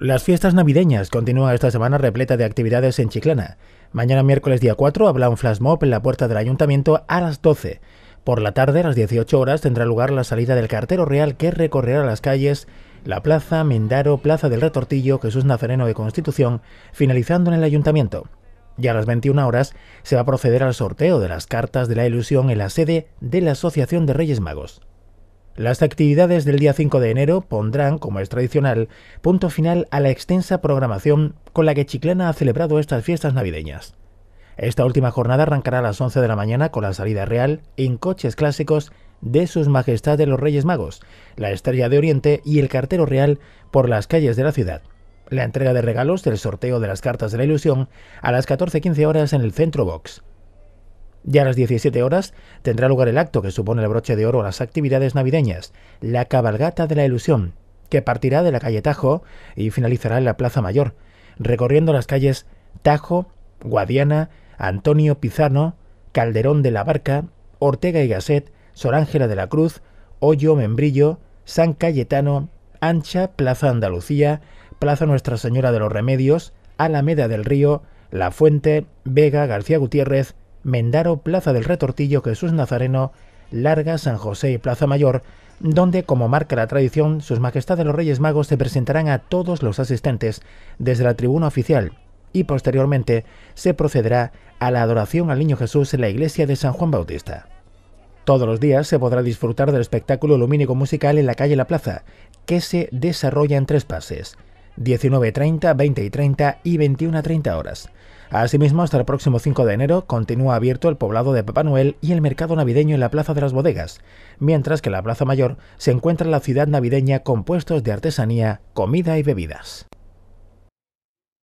Las fiestas navideñas continúan esta semana repleta de actividades en Chiclana. Mañana miércoles día 4 habrá un flash mob en la puerta del ayuntamiento a las 12. Por la tarde, a las 18 horas, tendrá lugar la salida del cartero real que recorrerá las calles, la plaza, Mindaro, Plaza del Retortillo, Jesús Nazareno de Constitución, finalizando en el ayuntamiento. Y a las 21 horas se va a proceder al sorteo de las cartas de la ilusión en la sede de la Asociación de Reyes Magos. Las actividades del día 5 de enero pondrán, como es tradicional, punto final a la extensa programación con la que Chiclana ha celebrado estas fiestas navideñas. Esta última jornada arrancará a las 11 de la mañana con la salida real en coches clásicos de Sus Majestades los Reyes Magos, la Estrella de Oriente y el Cartero Real por las calles de la ciudad. La entrega de regalos del sorteo de las cartas de la ilusión a las 14.15 horas en el Centro Box. Ya a las 17 horas tendrá lugar el acto que supone el broche de oro a las actividades navideñas, la cabalgata de la ilusión, que partirá de la calle Tajo y finalizará en la Plaza Mayor, recorriendo las calles Tajo, Guadiana, Antonio Pizano, Calderón de la Barca, Ortega y Gasset, Ángela de la Cruz, Hoyo Membrillo, San Cayetano, Ancha, Plaza Andalucía, Plaza Nuestra Señora de los Remedios, Alameda del Río, La Fuente, Vega, García Gutiérrez, Mendaro, Plaza del Retortillo, Jesús Nazareno, Larga, San José y Plaza Mayor, donde, como marca la tradición, sus majestades los Reyes Magos se presentarán a todos los asistentes desde la tribuna oficial y posteriormente se procederá a la adoración al Niño Jesús en la iglesia de San Juan Bautista. Todos los días se podrá disfrutar del espectáculo lumínico musical en la calle La Plaza, que se desarrolla en tres pases. 19.30, 20.30 y 21.30 horas. Asimismo, hasta el próximo 5 de enero continúa abierto el poblado de Papá Noel y el mercado navideño en la Plaza de las Bodegas, mientras que en la Plaza Mayor se encuentra la ciudad navideña con puestos de artesanía, comida y bebidas.